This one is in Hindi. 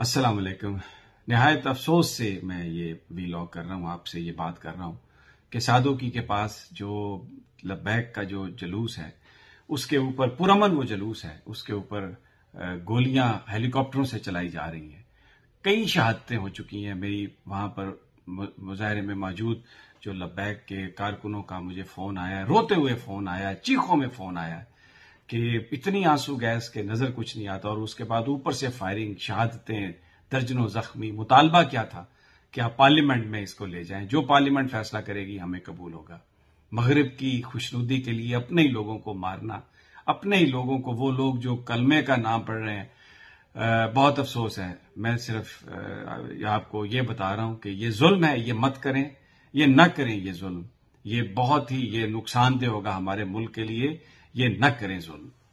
असलकम नहायत अफसोस से मैं ये बीलॉग कर रहा हूँ आपसे ये बात कर रहा हूँ कि की के पास जो लब्बैक का जो जलूस है उसके ऊपर पुरमन वो जलूस है उसके ऊपर गोलियां हेलीकॉप्टरों से चलाई जा रही हैं कई शहादतें हो चुकी हैं मेरी वहां पर मुजाहरे में मौजूद जो लब्बैक के कारकुनों का मुझे फोन आया रोते हुए फोन आया चीखों में फोन आया कि इतनी आंसू गैस के नजर कुछ नहीं आता और उसके बाद ऊपर से फायरिंग शहादतें दर्जनों जख्मी मुतालबा क्या था कि आप पार्लियामेंट में इसको ले जाएं जो पार्लियामेंट फैसला करेगी हमें कबूल होगा मगरब की खुशनुदी के लिए अपने ही लोगों को मारना अपने ही लोगों को वो लोग जो कलमे का नाम पढ़ रहे हैं आ, बहुत अफसोस है मैं सिर्फ आ, आपको ये बता रहा हूं कि ये जुल्म है ये मत करें ये ना करें ये जुल्म ये बहुत ही ये नुकसानदेह होगा हमारे मुल्क के लिए ये न करें जुल्म